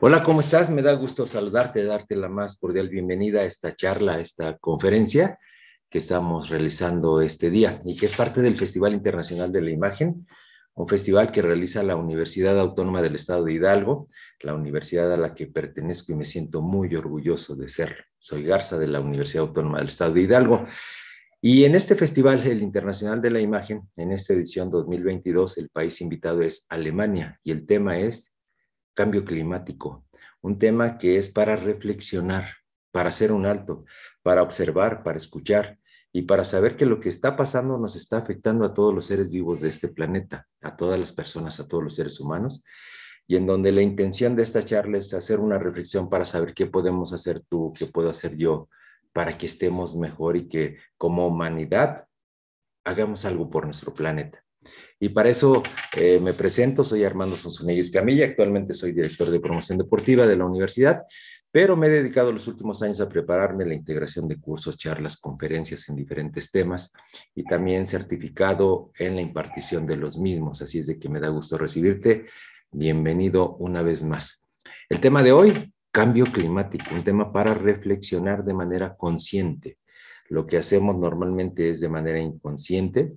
Hola, ¿cómo estás? Me da gusto saludarte, darte la más cordial bienvenida a esta charla, a esta conferencia que estamos realizando este día y que es parte del Festival Internacional de la Imagen un festival que realiza la Universidad Autónoma del Estado de Hidalgo, la universidad a la que pertenezco y me siento muy orgulloso de serlo. Soy Garza de la Universidad Autónoma del Estado de Hidalgo. Y en este festival, el Internacional de la Imagen, en esta edición 2022, el país invitado es Alemania y el tema es cambio climático, un tema que es para reflexionar, para hacer un alto, para observar, para escuchar, y para saber que lo que está pasando nos está afectando a todos los seres vivos de este planeta, a todas las personas, a todos los seres humanos, y en donde la intención de esta charla es hacer una reflexión para saber qué podemos hacer tú, qué puedo hacer yo, para que estemos mejor y que como humanidad hagamos algo por nuestro planeta. Y para eso eh, me presento, soy Armando Sonsoneguis Camilla, actualmente soy director de promoción deportiva de la universidad pero me he dedicado los últimos años a prepararme la integración de cursos, charlas, conferencias en diferentes temas y también certificado en la impartición de los mismos. Así es de que me da gusto recibirte. Bienvenido una vez más. El tema de hoy, cambio climático, un tema para reflexionar de manera consciente. Lo que hacemos normalmente es de manera inconsciente,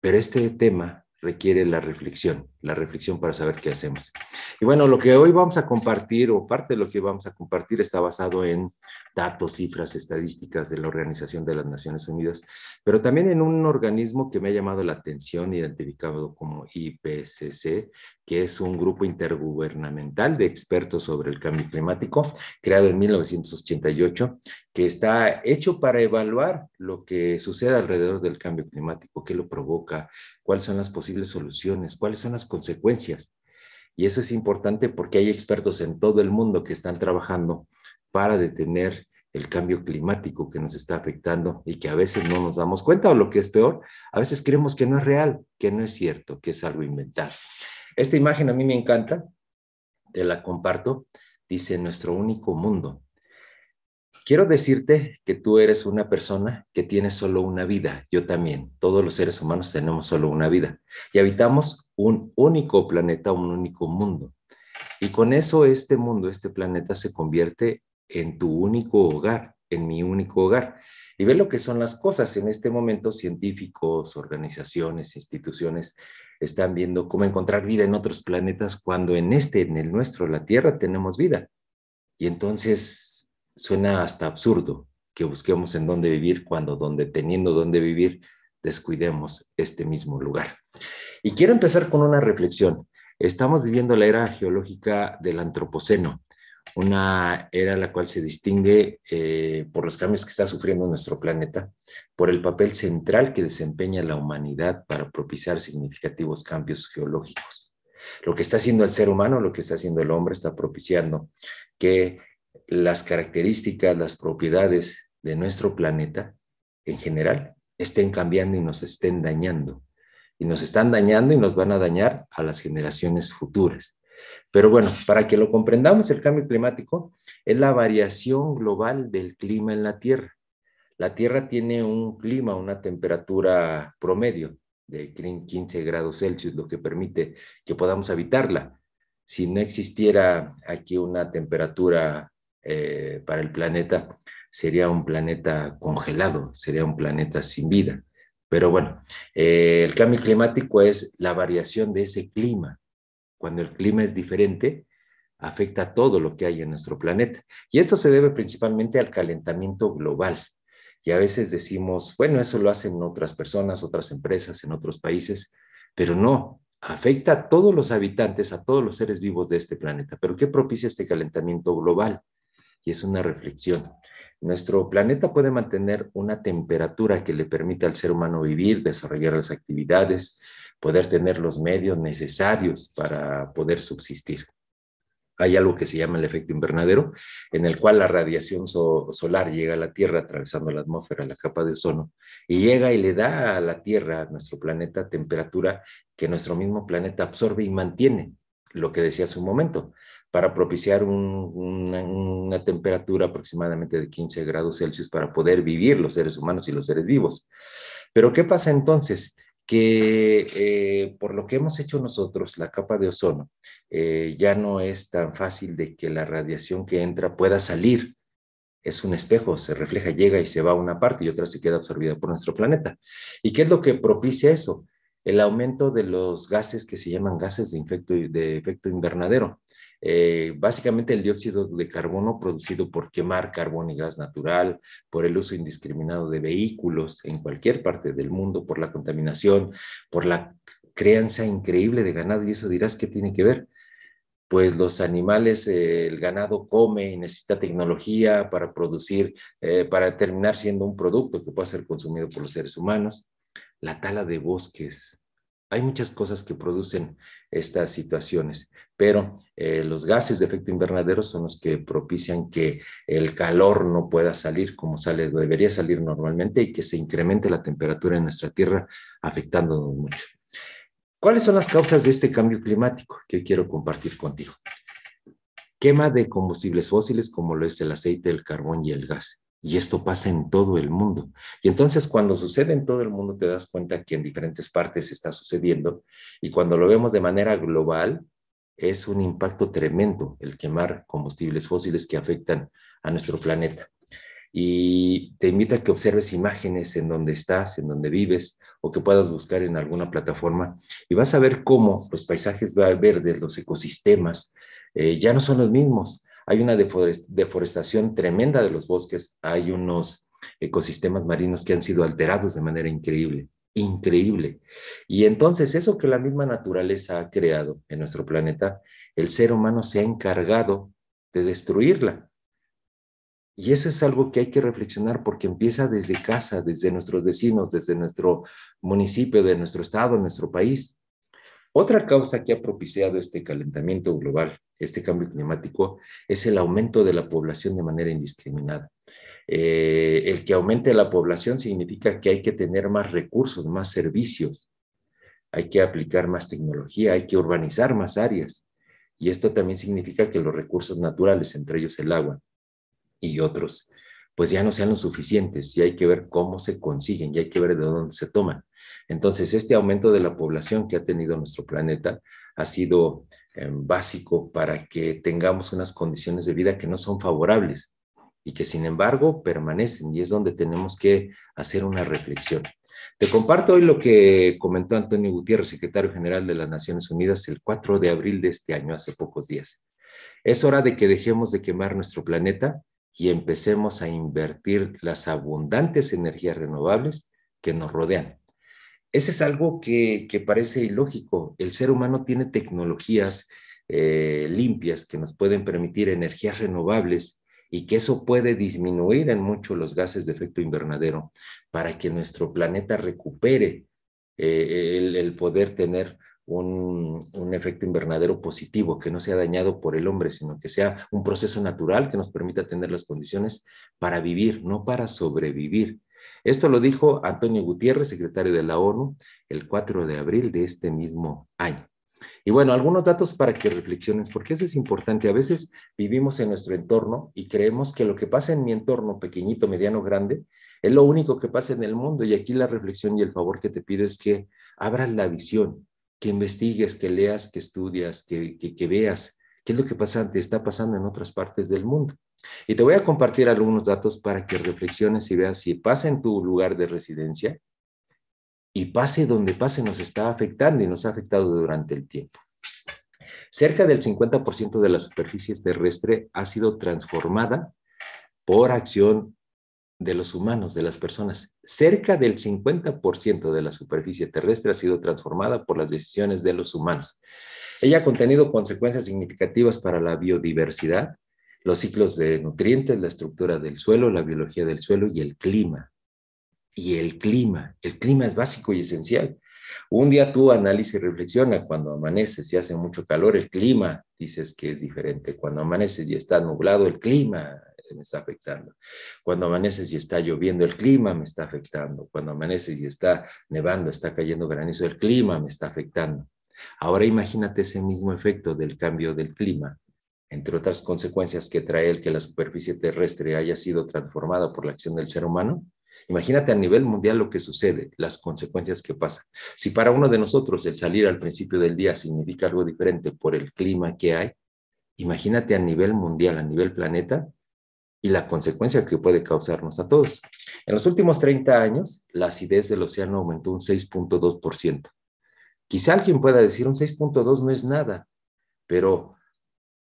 pero este tema requiere la reflexión, la reflexión para saber qué hacemos. Y bueno, lo que hoy vamos a compartir, o parte de lo que vamos a compartir, está basado en datos, cifras, estadísticas de la Organización de las Naciones Unidas, pero también en un organismo que me ha llamado la atención, identificado como IPCC, que es un grupo intergubernamental de expertos sobre el cambio climático, creado en 1988 que está hecho para evaluar lo que sucede alrededor del cambio climático, qué lo provoca, cuáles son las posibles soluciones, cuáles son las consecuencias. Y eso es importante porque hay expertos en todo el mundo que están trabajando para detener el cambio climático que nos está afectando y que a veces no nos damos cuenta o lo que es peor, a veces creemos que no es real, que no es cierto, que es algo inventado. Esta imagen a mí me encanta, te la comparto, dice nuestro único mundo Quiero decirte que tú eres una persona que tiene solo una vida, yo también, todos los seres humanos tenemos solo una vida y habitamos un único planeta, un único mundo. Y con eso este mundo, este planeta se convierte en tu único hogar, en mi único hogar. Y ve lo que son las cosas. En este momento, científicos, organizaciones, instituciones están viendo cómo encontrar vida en otros planetas cuando en este, en el nuestro, la Tierra, tenemos vida. Y entonces suena hasta absurdo que busquemos en dónde vivir cuando donde teniendo dónde vivir descuidemos este mismo lugar. Y quiero empezar con una reflexión. Estamos viviendo la era geológica del antropoceno, una era la cual se distingue eh, por los cambios que está sufriendo nuestro planeta, por el papel central que desempeña la humanidad para propiciar significativos cambios geológicos. Lo que está haciendo el ser humano, lo que está haciendo el hombre, está propiciando que las características, las propiedades de nuestro planeta en general estén cambiando y nos estén dañando. Y nos están dañando y nos van a dañar a las generaciones futuras. Pero bueno, para que lo comprendamos, el cambio climático es la variación global del clima en la Tierra. La Tierra tiene un clima, una temperatura promedio de 15 grados Celsius, lo que permite que podamos habitarla. Si no existiera aquí una temperatura eh, para el planeta sería un planeta congelado, sería un planeta sin vida. Pero bueno, eh, el cambio climático es la variación de ese clima. Cuando el clima es diferente, afecta a todo lo que hay en nuestro planeta. Y esto se debe principalmente al calentamiento global. Y a veces decimos, bueno, eso lo hacen otras personas, otras empresas, en otros países, pero no, afecta a todos los habitantes, a todos los seres vivos de este planeta. ¿Pero qué propicia este calentamiento global? y es una reflexión. Nuestro planeta puede mantener una temperatura que le permite al ser humano vivir, desarrollar las actividades, poder tener los medios necesarios para poder subsistir. Hay algo que se llama el efecto invernadero, en el cual la radiación solar llega a la Tierra atravesando la atmósfera, la capa de ozono, y llega y le da a la Tierra, a nuestro planeta, temperatura que nuestro mismo planeta absorbe y mantiene, lo que decía hace un momento para propiciar una, temperatura aproximadamente de 15 grados Celsius para poder vivir los seres humanos y los seres vivos. Pero ¿qué pasa entonces? Que eh, por lo que hemos hecho nosotros, la capa de ozono eh, ya no es tan fácil de que la radiación que entra pueda salir es un espejo, se refleja, llega y se va a una parte y otra se queda absorbida por nuestro planeta. ¿Y qué es lo que propicia eso? El aumento de los gases que se llaman gases de efecto invernadero. Eh, básicamente el dióxido de carbono producido por quemar carbón y gas natural, por el uso indiscriminado de vehículos en cualquier parte del mundo, por la contaminación, por la crianza increíble de ganado, y eso dirás, que tiene que ver? pues los animales, el ganado come y necesita tecnología para producir, eh, para terminar siendo un producto que pueda ser consumido por los seres humanos. La tala de bosques, hay muchas cosas que producen estas situaciones, pero eh, los gases de efecto invernadero son los que propician que el calor no pueda salir como sale, debería salir normalmente y que se incremente la temperatura en nuestra Tierra, afectándonos mucho. ¿Cuáles son las causas de este cambio climático que quiero compartir contigo? Quema de combustibles fósiles como lo es el aceite, el carbón y el gas. Y esto pasa en todo el mundo. Y entonces cuando sucede en todo el mundo te das cuenta que en diferentes partes está sucediendo y cuando lo vemos de manera global es un impacto tremendo el quemar combustibles fósiles que afectan a nuestro planeta. Y te invito a que observes imágenes en donde estás, en donde vives o que puedas buscar en alguna plataforma y vas a ver cómo los paisajes verdes, los ecosistemas, eh, ya no son los mismos hay una deforestación tremenda de los bosques, hay unos ecosistemas marinos que han sido alterados de manera increíble, increíble. Y entonces eso que la misma naturaleza ha creado en nuestro planeta, el ser humano se ha encargado de destruirla. Y eso es algo que hay que reflexionar porque empieza desde casa, desde nuestros vecinos, desde nuestro municipio, de nuestro estado, nuestro país. Otra causa que ha propiciado este calentamiento global, este cambio climático, es el aumento de la población de manera indiscriminada. Eh, el que aumente la población significa que hay que tener más recursos, más servicios, hay que aplicar más tecnología, hay que urbanizar más áreas. Y esto también significa que los recursos naturales, entre ellos el agua y otros, pues ya no sean los suficientes y hay que ver cómo se consiguen y hay que ver de dónde se toman. Entonces, este aumento de la población que ha tenido nuestro planeta ha sido em, básico para que tengamos unas condiciones de vida que no son favorables y que sin embargo permanecen y es donde tenemos que hacer una reflexión. Te comparto hoy lo que comentó Antonio Gutiérrez, secretario general de las Naciones Unidas, el 4 de abril de este año, hace pocos días. Es hora de que dejemos de quemar nuestro planeta y empecemos a invertir las abundantes energías renovables que nos rodean ese es algo que, parece ilógico. El ser humano tiene tecnologías eh, limpias que nos pueden permitir energías renovables y que eso puede disminuir en mucho los gases de efecto invernadero para que nuestro planeta recupere eh, el, poder tener un, un, efecto invernadero positivo, que no sea dañado por el hombre, sino que sea un proceso natural que nos permita tener las condiciones para vivir, no para sobrevivir. Esto lo dijo Antonio Gutiérrez, secretario de la ONU, el 4 de abril de este mismo año. Y bueno, algunos datos para que reflexiones, porque eso es importante. A veces vivimos en nuestro entorno y creemos que lo que pasa en mi entorno, pequeñito, mediano, grande, es lo único que pasa en el mundo. Y aquí la reflexión y el favor que te pido es que abras la visión, que investigues, que leas, que estudias, que, veas qué es lo que pasa, te está pasando en otras partes del mundo. Y te voy a compartir algunos datos para que reflexiones y veas si pasa en tu lugar de residencia y pase donde pase nos está afectando y nos ha afectado durante el tiempo. Cerca del 50% de la superficie terrestre ha sido transformada por acción de los humanos, de las personas. Cerca del 50% de la superficie terrestre ha sido transformada por las decisiones de los humanos. Ella ha contenido consecuencias significativas para la biodiversidad, los ciclos de nutrientes, la estructura del suelo, la biología del suelo y el clima. Y el clima, el clima es básico y esencial. Un día tú analiza y reflexiona cuando amaneces y hace mucho calor, el clima dices que es diferente. Cuando amaneces y está nublado, el clima me está afectando. Cuando amaneces y está lloviendo, el clima me está afectando. Cuando amaneces y está nevando, está cayendo granizo, el clima me está afectando. Ahora imagínate ese mismo efecto del cambio del clima entre otras consecuencias que trae el que la superficie terrestre haya sido transformada por la acción del ser humano, Imagínate a nivel mundial lo que sucede, las consecuencias que pasan. Si para uno de nosotros el salir al principio del día significa algo diferente por el clima que hay, imagínate a nivel mundial, a nivel planeta, y la consecuencia que puede causarnos a todos. En los últimos 30 años, la acidez del océano aumentó un 6.2%. Quizá alguien pueda decir un 6.2 no es nada, pero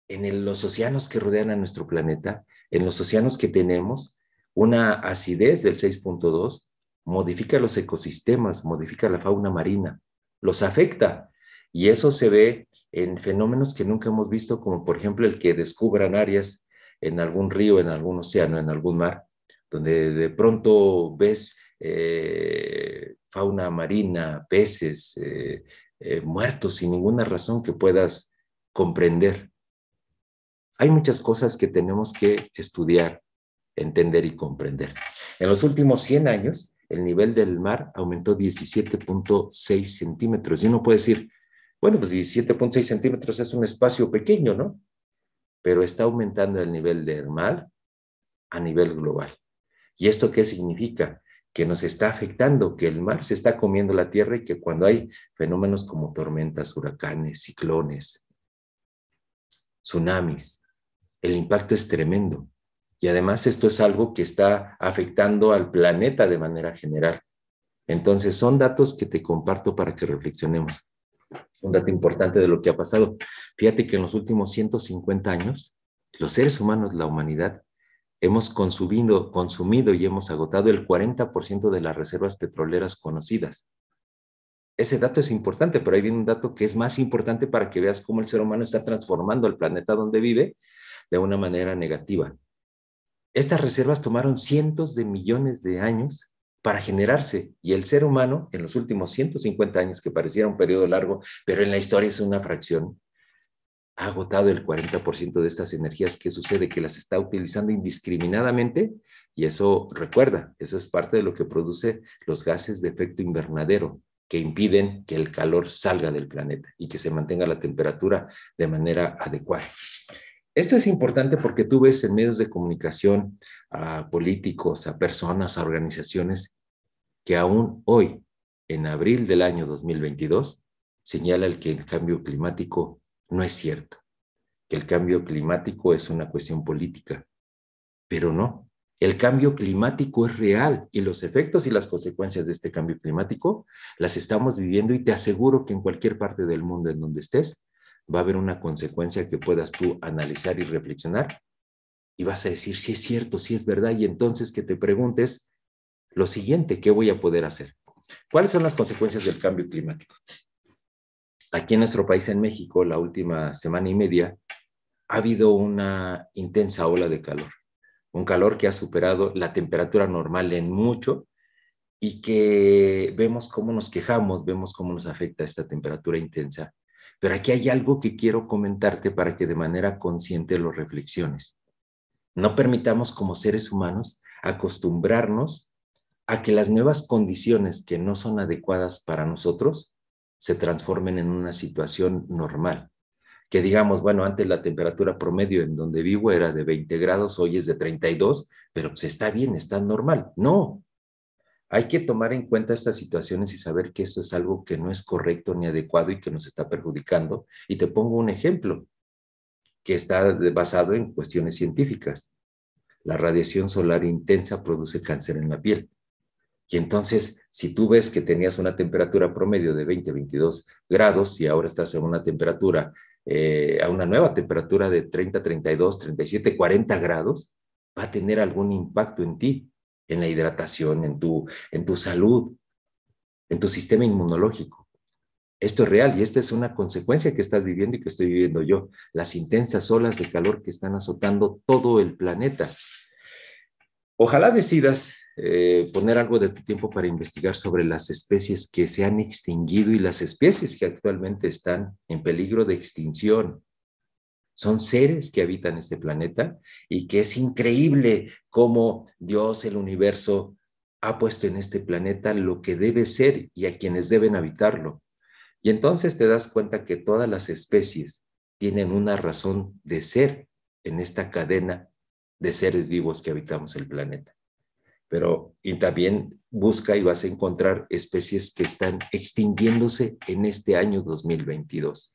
en los océanos que rodean a nuestro planeta, en los océanos que tenemos, una acidez del 6.2 modifica los ecosistemas, modifica la fauna marina, los afecta. Y eso se ve en fenómenos que nunca hemos visto, como por ejemplo el que descubran áreas en algún río, en algún océano, en algún mar, donde de pronto ves eh, fauna marina, peces, eh, eh, muertos sin ninguna razón que puedas comprender hay muchas cosas que tenemos que estudiar, entender y comprender. En los últimos 100 años, el nivel del mar aumentó 17.6 centímetros. Y uno puede decir, bueno, pues 17.6 centímetros es un espacio pequeño, ¿no? Pero está aumentando el nivel del mar a nivel global. ¿Y esto qué significa? Que nos está afectando, que el mar se está comiendo la tierra y que cuando hay fenómenos como tormentas, huracanes, ciclones, tsunamis, el impacto es tremendo. Y además esto es algo que está afectando al planeta de manera general. Entonces son datos que te comparto para que reflexionemos. Un dato importante de lo que ha pasado. Fíjate que en los últimos 150 años, los seres humanos, la humanidad, hemos consumido, consumido y hemos agotado el 40% de las reservas petroleras conocidas. Ese dato es importante, pero ahí viene un dato que es más importante para que veas cómo el ser humano está transformando el planeta donde vive de una manera negativa. Estas reservas tomaron cientos de millones de años para generarse y el ser humano en los últimos 150 años, que pareciera un periodo largo, pero en la historia es una fracción, ha agotado el 40% de estas energías. que sucede? Que las está utilizando indiscriminadamente y eso recuerda, eso es parte de lo que produce los gases de efecto invernadero que impiden que el calor salga del planeta y que se mantenga la temperatura de manera adecuada. Esto es importante porque tú ves en medios de comunicación a políticos, a personas, a organizaciones que aún hoy, en abril del año 2022, señalan que el cambio climático no es cierto, que el cambio climático es una cuestión política. Pero no, el cambio climático es real y los efectos y las consecuencias de este cambio climático las estamos viviendo y te aseguro que en cualquier parte del mundo en donde estés, va a haber una consecuencia que puedas tú analizar y reflexionar y vas a decir si es cierto, si es verdad y entonces que te preguntes lo siguiente, ¿qué voy a poder hacer? ¿Cuáles son las consecuencias del cambio climático? Aquí en nuestro país, en México, la última semana y media ha habido una intensa ola de calor, un calor que ha superado la temperatura normal en mucho y que vemos cómo nos quejamos, vemos cómo nos afecta esta temperatura intensa pero aquí hay algo que quiero comentarte para que de manera consciente lo reflexiones. No permitamos como seres humanos acostumbrarnos a que las nuevas condiciones que no son adecuadas para nosotros se transformen en una situación normal. Que digamos, bueno, antes la temperatura promedio en donde vivo era de 20 grados, hoy es de 32, pero pues está bien, está normal. No, hay que tomar en cuenta estas situaciones y saber que eso es algo que no es correcto ni adecuado y que nos está perjudicando. Y te pongo un ejemplo que está basado en cuestiones científicas. La radiación solar intensa produce cáncer en la piel. Y entonces, si tú ves que tenías una temperatura promedio de 20, 22 grados y ahora estás en una temperatura, eh, a una nueva temperatura de 30, 32, 37, 40 grados, va a tener algún impacto en ti en la hidratación, en tu, en tu salud, en tu sistema inmunológico. Esto es real y esta es una consecuencia que estás viviendo y que estoy viviendo yo, las intensas olas de calor que están azotando todo el planeta. Ojalá decidas eh, poner algo de tu tiempo para investigar sobre las especies que se han extinguido y las especies que actualmente están en peligro de extinción. Son seres que habitan este planeta y que es increíble cómo Dios, el universo, ha puesto en este planeta lo que debe ser y a quienes deben habitarlo. Y entonces te das cuenta que todas las especies tienen una razón de ser en esta cadena de seres vivos que habitamos el planeta. Pero, y también busca y vas a encontrar especies que están extinguiéndose en este año 2022.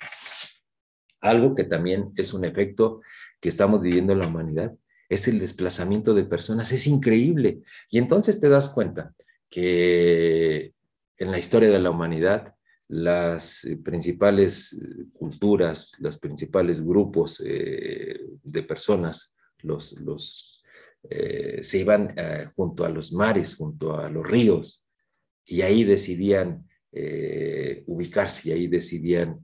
Algo que también es un efecto que estamos viviendo en la humanidad es el desplazamiento de personas, es increíble. Y entonces te das cuenta que en la historia de la humanidad las eh, principales eh, culturas, los principales grupos eh, de personas, los, los se iban junto a los mares, junto a los ríos, y ahí decidían ubicarse, y ahí decidían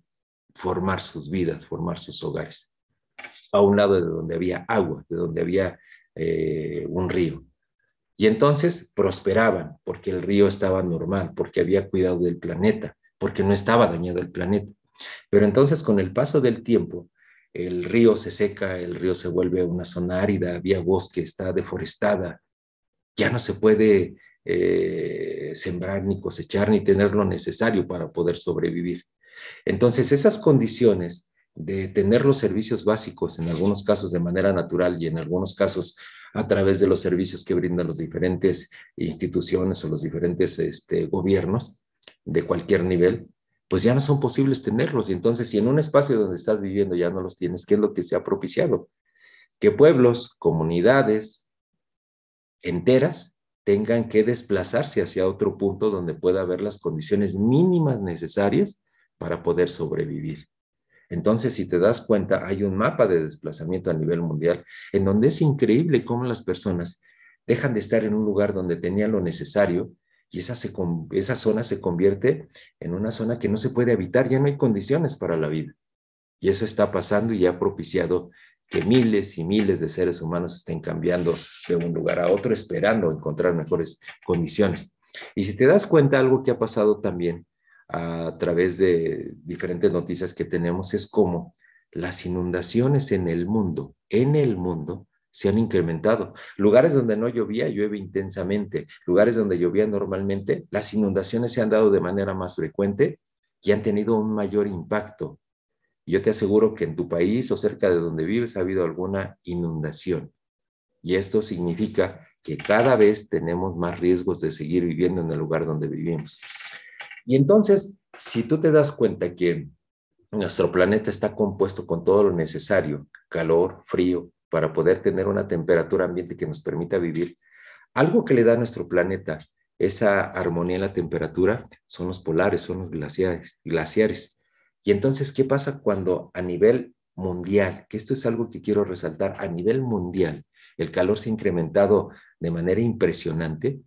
formar sus vidas, formar sus hogares, a un lado de donde había agua, de donde había eh, un río. Y entonces prosperaban porque el río estaba normal, porque había cuidado del planeta, porque no estaba dañado el planeta. Pero entonces con el paso del tiempo, el río se seca, el río se vuelve una zona árida, había bosque, está deforestada, ya no se puede eh, sembrar ni cosechar ni tener lo necesario para poder sobrevivir. Entonces, esas condiciones de tener los servicios básicos, en algunos casos de manera natural y en algunos casos a través de los servicios que brindan las diferentes instituciones o los diferentes este, gobiernos de cualquier nivel, pues ya no son posibles tenerlos. Y entonces, si en un espacio donde estás viviendo ya no los tienes, ¿qué es lo que se ha propiciado? Que pueblos, comunidades enteras tengan que desplazarse hacia otro punto donde pueda haber las condiciones mínimas necesarias para poder sobrevivir. Entonces, si te das cuenta, hay un mapa de desplazamiento a nivel mundial en donde es increíble cómo las personas dejan de estar en un lugar donde tenían lo necesario y esa, zona se convierte en una zona que no se puede habitar, ya no hay condiciones para la vida. Y eso está pasando y ha propiciado que miles y miles de seres humanos estén cambiando de un lugar a otro esperando encontrar mejores condiciones. Y si te das cuenta, algo que ha pasado también a través de diferentes noticias que tenemos es como las inundaciones en el mundo, en el mundo, se han incrementado. Lugares donde no llovía, llueve intensamente. Lugares donde llovía normalmente, las inundaciones se han dado de manera más frecuente y han tenido un mayor impacto. Yo te aseguro que en tu país o cerca de donde vives ha habido alguna inundación. Y esto significa que cada vez tenemos más riesgos de seguir viviendo en el lugar donde vivimos. Y entonces, si tú te das cuenta que nuestro planeta está compuesto con todo lo necesario, calor, frío, para poder tener una temperatura ambiente que nos permita vivir, algo que le da a nuestro planeta esa armonía en la temperatura son los polares, son los glaciares. glaciares. Y entonces, ¿qué pasa cuando a nivel mundial, que esto es algo que quiero resaltar, a nivel mundial, el calor se ha incrementado de manera impresionante,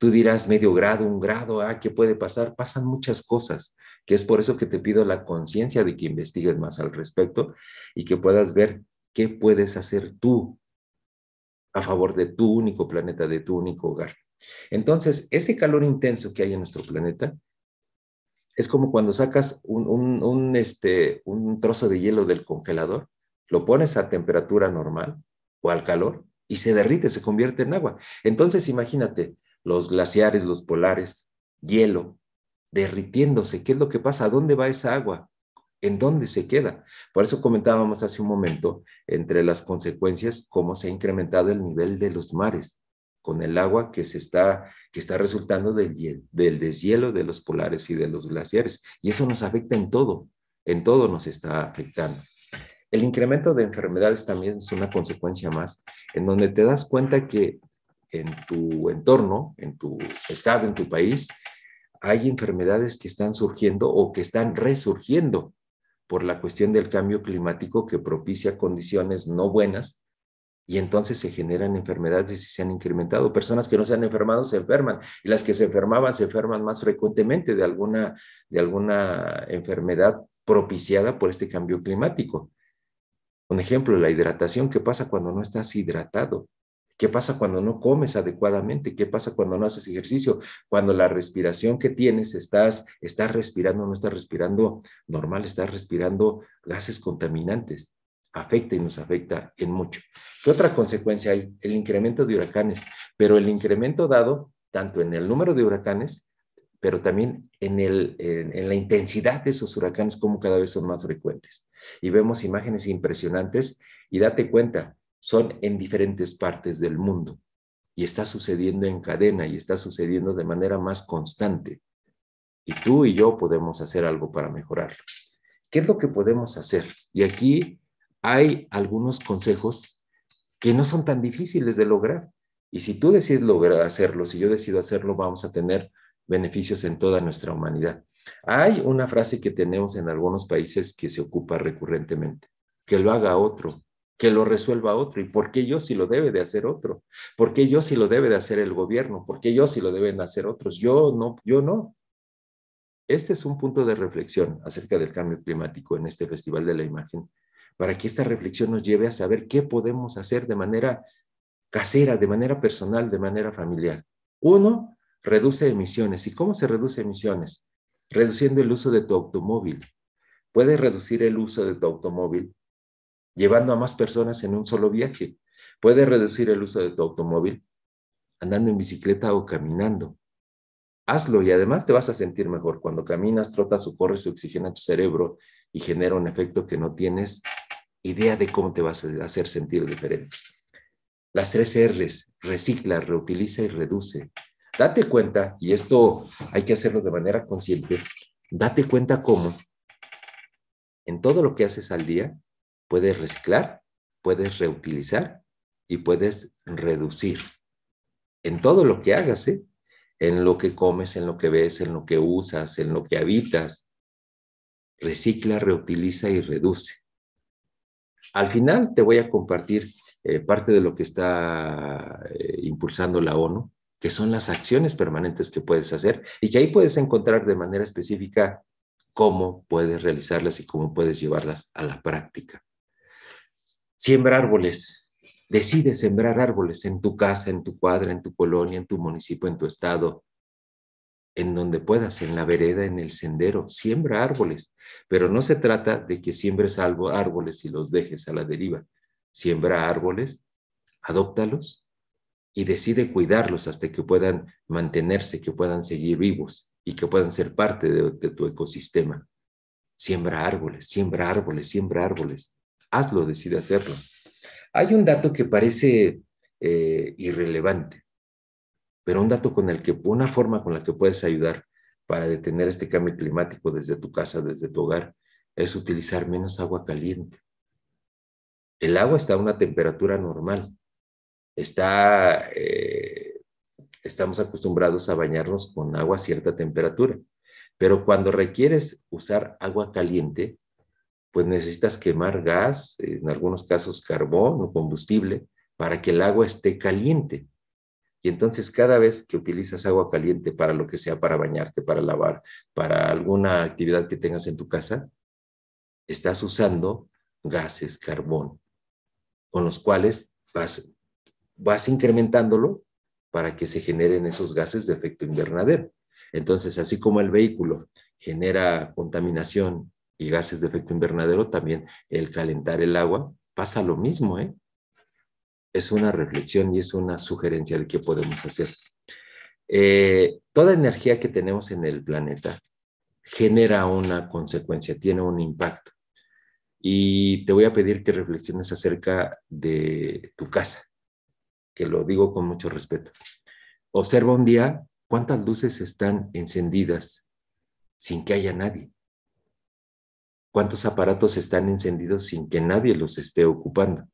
Tú dirás medio grado, un grado, ah, ¿qué puede pasar? Pasan muchas cosas, que es por eso que te pido la conciencia de que investigues más al respecto y que puedas ver qué puedes hacer tú a favor de tu único planeta, de tu único hogar. Entonces, ese calor intenso que hay en nuestro planeta es como cuando sacas este, un trozo de hielo del congelador, lo pones a temperatura normal o al calor y se derrite, se convierte en agua. Entonces, imagínate, los glaciares, los polares, hielo, derritiéndose. ¿Qué es lo que pasa? ¿A dónde va esa agua? ¿En dónde se queda? Por eso comentábamos hace un momento, entre las consecuencias, cómo se ha incrementado el nivel de los mares con el agua que, se está, que está resultando del, del deshielo de los polares y de los glaciares. Y eso nos afecta en todo, en todo nos está afectando. El incremento de enfermedades también es una consecuencia más, en donde te das cuenta que en tu entorno, en tu estado, en tu país, hay enfermedades que están surgiendo o que están resurgiendo por la cuestión del cambio climático que propicia condiciones no buenas y entonces se generan enfermedades y se han incrementado. Personas que no se han enfermado se enferman y las que se enfermaban se enferman más frecuentemente de alguna, de alguna enfermedad propiciada por este cambio climático. Un ejemplo, la hidratación, ¿qué pasa cuando no estás hidratado? ¿Qué pasa cuando no comes adecuadamente? ¿Qué pasa cuando no haces ejercicio? Cuando la respiración que tienes, estás, estás respirando, no estás respirando normal, estás respirando gases contaminantes. Afecta y nos afecta en mucho. ¿Qué otra consecuencia hay? El incremento de huracanes, pero el incremento dado tanto en el número de huracanes, pero también en, el, en, en la intensidad de esos huracanes, como cada vez son más frecuentes. Y vemos imágenes impresionantes y date cuenta, son en diferentes partes del mundo y está sucediendo en cadena y está sucediendo de manera más constante. Y tú y yo podemos hacer algo para mejorarlo. ¿Qué es lo que podemos hacer? Y aquí hay algunos consejos que no son tan difíciles de lograr. Y si tú decides lograr hacerlo, si yo decido hacerlo, vamos a tener beneficios en toda nuestra humanidad. Hay una frase que tenemos en algunos países que se ocupa recurrentemente, que lo haga otro, que lo resuelva otro. ¿Y por qué yo si lo debe de hacer otro? ¿Por qué yo si lo debe de hacer el gobierno? ¿Por qué yo si lo deben hacer otros? Yo no, yo no. Este es un punto de reflexión acerca del cambio climático en este Festival de la Imagen, para que esta reflexión nos lleve a saber qué podemos hacer de manera casera, de manera personal, de manera familiar. Uno, reduce emisiones. ¿Y cómo se reduce emisiones? Reduciendo el uso de tu automóvil. Puedes reducir el uso de tu automóvil llevando a más personas en un solo viaje. Puedes reducir el uso de tu automóvil andando en bicicleta o caminando. Hazlo y además te vas a sentir mejor. Cuando caminas, trotas o corres, oxigena tu cerebro y genera un efecto que no tienes idea de cómo te vas a hacer sentir diferente. Las tres R's, recicla, reutiliza y reduce. Date cuenta, y esto hay que hacerlo de manera consciente, date cuenta cómo en todo lo que haces al día puedes reciclar, puedes reutilizar y puedes reducir. En todo lo que hagas, ¿eh? en lo que comes, en lo que ves, en lo que usas, en lo que habitas, recicla, reutiliza y reduce. Al final te voy a compartir eh, parte de lo que está eh, impulsando la ONU, que son las acciones permanentes que puedes hacer y que ahí puedes encontrar de manera específica cómo puedes realizarlas y cómo puedes llevarlas a la práctica. Siembra árboles. Decide sembrar árboles en tu casa, en tu cuadra, en tu colonia, en tu municipio, en tu estado, en donde puedas, en la vereda, en el sendero. Siembra árboles, pero no se trata de que siembres árboles y los dejes a la deriva. Siembra árboles, adóptalos y decide cuidarlos hasta que puedan mantenerse, que puedan seguir vivos y que puedan ser parte de tu ecosistema. Siembra árboles, siembra árboles, siembra árboles hazlo, decide hacerlo. Hay un dato que parece eh, irrelevante, pero un dato con el que, una forma con la que puedes ayudar para detener este cambio climático desde tu casa, desde tu hogar, es utilizar menos agua caliente. El agua está a una temperatura normal. Está, eh, estamos acostumbrados a bañarnos con agua a cierta temperatura, pero cuando requieres usar agua caliente, pues necesitas quemar gas, en algunos casos carbón o combustible, para que el agua esté caliente. Y entonces cada vez que utilizas agua caliente para lo que sea, para bañarte, para lavar, para alguna actividad que tengas en tu casa, estás usando gases, carbón, con los cuales vas, vas incrementándolo para que se generen esos gases de efecto invernadero. Entonces, así como el vehículo genera contaminación y gases de efecto invernadero, también el calentar el agua, pasa lo mismo, ¿eh? Es una reflexión y es una sugerencia de qué podemos hacer. Eh, toda energía que tenemos en el planeta genera una consecuencia, tiene un impacto. Y te voy a pedir que reflexiones acerca de tu casa, que lo digo con mucho respeto. Observa un día cuántas luces están encendidas sin que haya nadie cuántos aparatos están encendidos sin que nadie los esté ocupando.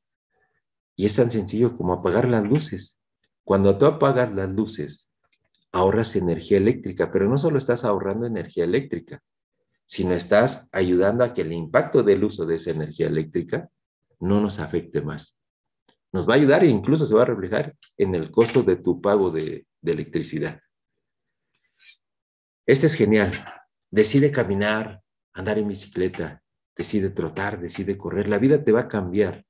Y es tan sencillo como apagar las luces. Cuando tú apagas las luces, ahorras energía eléctrica, pero no solo estás ahorrando energía eléctrica, sino estás ayudando a que el impacto del uso de esa energía eléctrica no nos afecte más. Nos va a ayudar e incluso se va a reflejar en el costo de tu pago de, electricidad. Este es genial. Decide caminar, andar en bicicleta, decide trotar, decide correr, la vida te va a cambiar,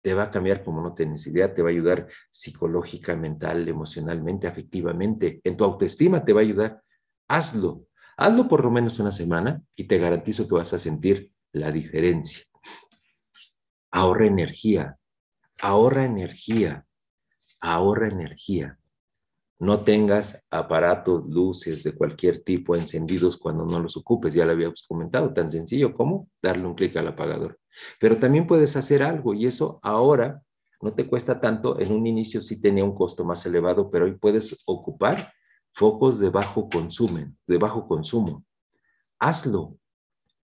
te va a cambiar como no tienes idea, te va a ayudar psicológica, mental, emocionalmente, afectivamente, en tu autoestima te va a ayudar. Hazlo, hazlo por lo menos una semana y te garantizo que vas a sentir la diferencia. Ahorra energía, ahorra energía, ahorra energía. No tengas aparatos, luces de cualquier tipo encendidos cuando no los ocupes, ya lo habíamos comentado, tan sencillo como darle un clic al apagador. Pero también puedes hacer algo y eso ahora no te cuesta tanto, en un inicio sí tenía un costo más elevado, pero hoy puedes ocupar focos de bajo consumo, de bajo consumo. Hazlo,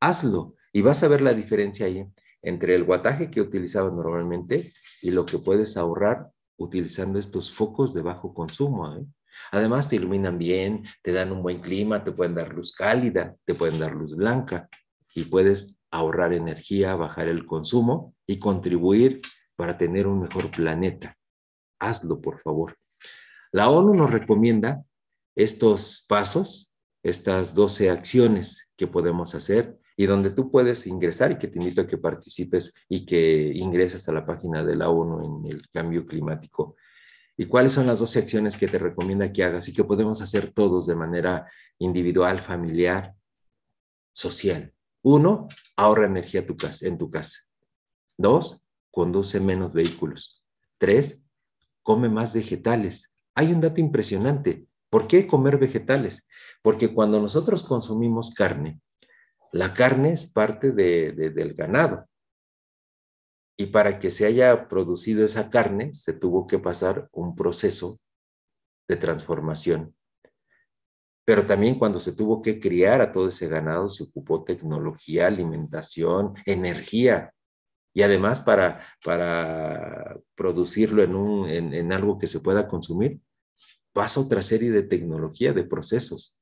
hazlo y vas a ver la diferencia ahí entre el guataje que utilizabas normalmente y lo que puedes ahorrar utilizando estos focos de bajo consumo. ¿eh? Además, te iluminan bien, te dan un buen clima, te pueden dar luz cálida, te pueden dar luz blanca y puedes ahorrar energía, bajar el consumo y contribuir para tener un mejor planeta. Hazlo, por favor. La ONU nos recomienda estos pasos, estas 12 acciones que podemos hacer y donde tú puedes ingresar y que te invito a que participes y que ingreses a la página de la ONU en el cambio climático. ¿Y cuáles son las dos acciones que te recomienda que hagas y que podemos hacer todos de manera individual, familiar, social? Uno, ahorra energía en tu casa. Dos, conduce menos vehículos. Tres, come más vegetales. Hay un dato impresionante. ¿Por qué comer vegetales? Porque cuando nosotros consumimos carne, la carne es parte del ganado. Y para que se haya producido esa carne, se tuvo que pasar un proceso de transformación. Pero también cuando se tuvo que criar a todo ese ganado, se ocupó tecnología, alimentación, energía. Y además para, para producirlo en, un, en, en algo que se pueda consumir, pasa otra serie de tecnología, de procesos.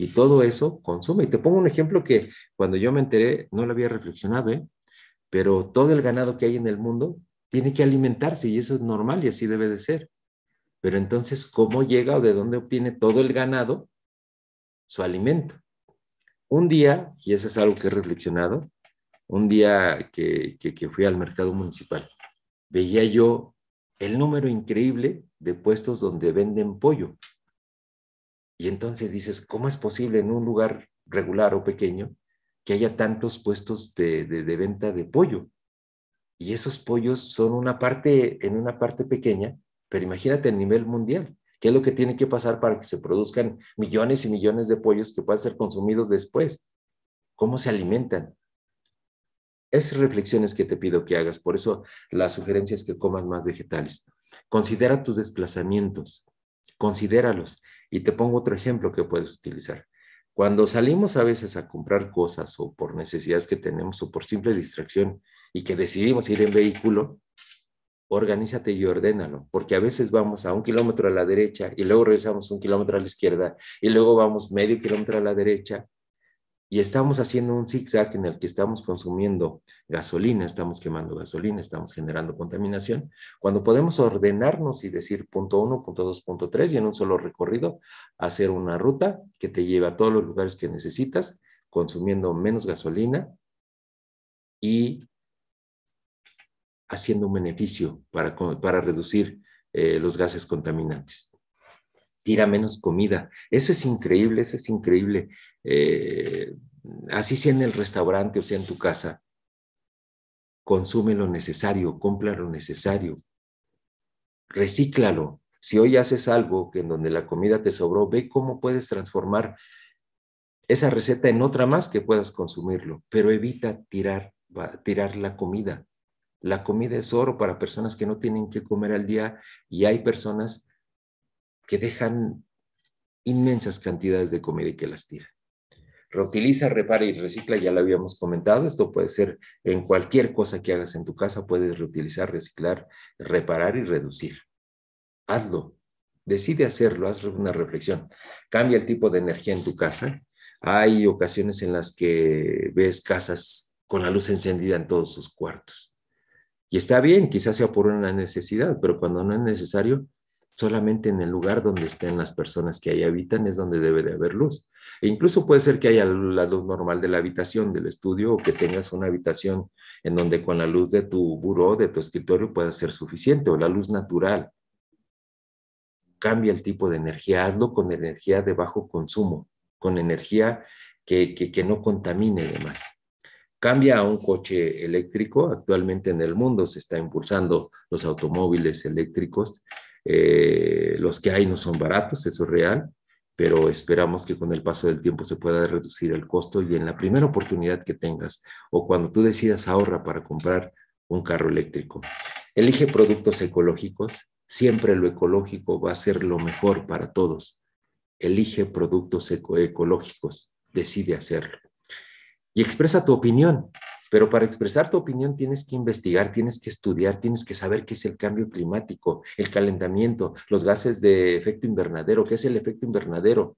Y todo eso consume. Y te pongo un ejemplo que cuando yo me enteré no lo había reflexionado, ¿eh? pero todo el ganado que hay en el mundo tiene que alimentarse y eso es normal y así debe de ser. Pero entonces, ¿cómo llega o de dónde obtiene todo el ganado su alimento? Un día, y eso es algo que he reflexionado, un día que, que fui al mercado municipal, veía yo el número increíble de puestos donde venden pollo. Y entonces dices, ¿cómo es posible en un lugar regular o pequeño que haya tantos puestos de, venta de pollo? Y esos pollos son una parte, en una parte pequeña, pero imagínate a nivel mundial, ¿qué es lo que tiene que pasar para que se produzcan millones y millones de pollos que puedan ser consumidos después? ¿Cómo se alimentan? Es reflexiones que te pido que hagas, por eso las sugerencias que comas más vegetales. Considera tus desplazamientos, considéralos. Y te pongo otro ejemplo que puedes utilizar. Cuando salimos a veces a comprar cosas o por necesidades que tenemos o por simple distracción y que decidimos ir en vehículo, organízate y ordénalo, porque a veces vamos a un kilómetro a la derecha y luego regresamos un kilómetro a la izquierda y luego vamos medio kilómetro a la derecha y estamos haciendo un zigzag en el que estamos consumiendo gasolina, estamos quemando gasolina, estamos generando contaminación, cuando podemos ordenarnos y decir punto uno, punto dos, punto tres y en un solo recorrido hacer una ruta que te lleve a todos los lugares que necesitas, consumiendo menos gasolina y haciendo un beneficio para, reducir eh, los gases contaminantes tira menos comida. Eso es increíble, eso es increíble. Eh, así sea en el restaurante o sea en tu casa, consume lo necesario, compra lo necesario, recíclalo. Si hoy haces algo que en donde la comida te sobró, ve cómo puedes transformar esa receta en otra más que puedas consumirlo, pero evita tirar, tirar la comida. La comida es oro para personas que no tienen que comer al día y hay personas que dejan inmensas cantidades de comida y que las tiran. Reutiliza, repara y recicla, ya lo habíamos comentado, esto puede ser en cualquier cosa que hagas en tu casa, puedes reutilizar, reciclar, reparar y reducir. Hazlo, decide hacerlo, haz una reflexión. Cambia el tipo de energía en tu casa. Hay ocasiones en las que ves casas con la luz encendida en todos sus cuartos. Y está bien, quizás sea por una necesidad, pero cuando no es necesario, Solamente en el lugar donde estén las personas que ahí habitan es donde debe de haber luz. E incluso puede ser que haya la luz normal de la habitación, del estudio, o que tengas una habitación en donde con la luz de tu buró, de tu escritorio, pueda ser suficiente, o la luz natural. Cambia el tipo de energía, hazlo con energía de bajo consumo, con energía que, no contamine demás. Cambia a un coche eléctrico. Actualmente en el mundo se está impulsando los automóviles eléctricos eh, los que hay no son baratos, eso es real, pero esperamos que con el paso del tiempo se pueda reducir el costo y en la primera oportunidad que tengas o cuando tú decidas ahorra para comprar un carro eléctrico. Elige productos ecológicos, siempre lo ecológico va a ser lo mejor para todos. Elige productos ecológicos, decide hacerlo. Y expresa tu opinión, pero para expresar tu opinión tienes que investigar, tienes que estudiar, tienes que saber qué es el cambio climático, el calentamiento, los gases de efecto invernadero, qué es el efecto invernadero.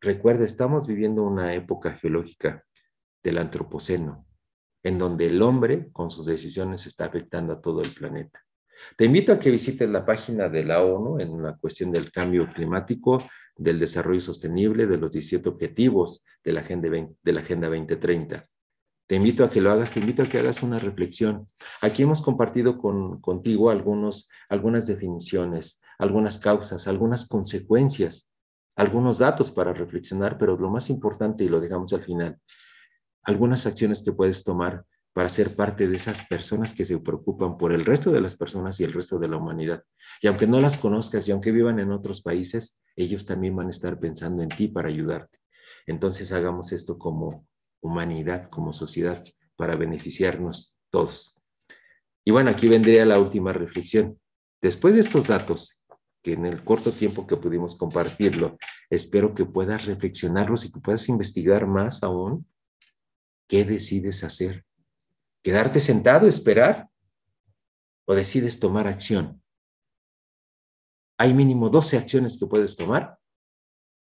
Recuerda, estamos viviendo una época geológica del Antropoceno, en donde el hombre con sus decisiones está afectando a todo el planeta. Te invito a que visites la página de la ONU en la cuestión del cambio climático, del desarrollo sostenible, de los 17 objetivos de la Agenda, de la agenda 2030. Te invito a que lo hagas, te invito a que hagas una reflexión. Aquí hemos compartido con, contigo algunos, algunas definiciones, algunas causas, algunas consecuencias, algunos datos para reflexionar, pero lo más importante, y lo dejamos al final, algunas acciones que puedes tomar para ser parte de esas personas que se preocupan por el resto de las personas y el resto de la humanidad. Y aunque no las conozcas y aunque vivan en otros países, ellos también van a estar pensando en ti para ayudarte. Entonces hagamos esto como, humanidad, como sociedad, para beneficiarnos todos. Y bueno, aquí vendría la última reflexión. Después de estos datos, que en el corto tiempo que pudimos compartirlo, espero que puedas reflexionarlos y que puedas investigar más aún qué decides hacer. ¿Quedarte sentado, esperar? ¿O decides tomar acción? Hay mínimo 12 acciones que puedes tomar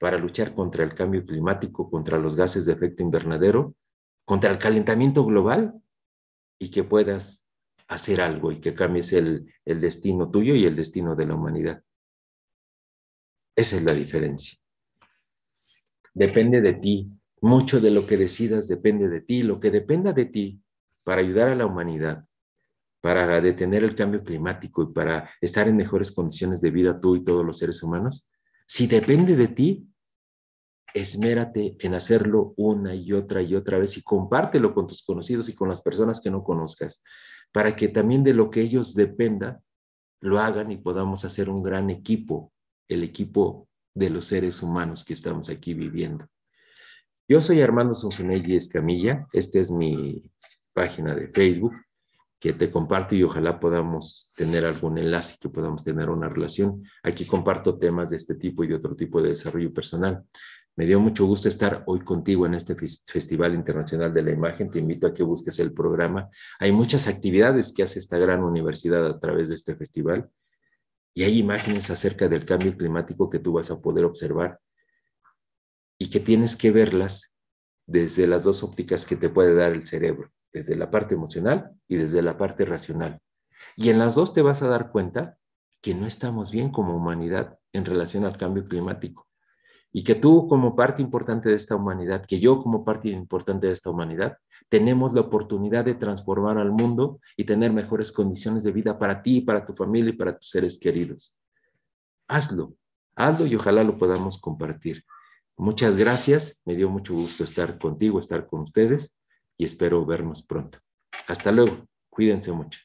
para luchar contra el cambio climático, contra los gases de efecto invernadero, contra el calentamiento global y que puedas hacer algo y que cambies el, el destino tuyo y el destino de la humanidad. Esa es la diferencia. Depende de ti. Mucho de lo que decidas depende de ti. Lo que dependa de ti para ayudar a la humanidad, para detener el cambio climático y para estar en mejores condiciones de vida tú y todos los seres humanos, si depende de ti, esmérate en hacerlo una y otra y otra vez y compártelo con tus conocidos y con las personas que no conozcas, para que también de lo que ellos dependa, lo hagan y podamos hacer un gran equipo, el equipo de los seres humanos que estamos aquí viviendo. Yo soy Armando Sonsonelli Escamilla, esta es mi página de Facebook que te comparto y ojalá podamos tener algún enlace, que podamos tener una relación. Aquí comparto temas de este tipo y de otro tipo de desarrollo personal. Me dio mucho gusto estar hoy contigo en este Festival Internacional de la Imagen. Te invito a que busques el programa. Hay muchas actividades que hace esta gran universidad a través de este festival y hay imágenes acerca del cambio climático que tú vas a poder observar y que tienes que verlas desde las dos ópticas que te puede dar el cerebro, desde la parte emocional y desde la parte racional. Y en las dos te vas a dar cuenta que no estamos bien como humanidad en relación al cambio climático y que tú como parte importante de esta humanidad, que yo como parte importante de esta humanidad, tenemos la oportunidad de transformar al mundo y tener mejores condiciones de vida para ti, para tu familia y para tus seres queridos. Hazlo, hazlo y ojalá lo podamos compartir. Muchas gracias, me dio mucho gusto estar contigo, estar con ustedes y espero vernos pronto. Hasta luego, cuídense mucho.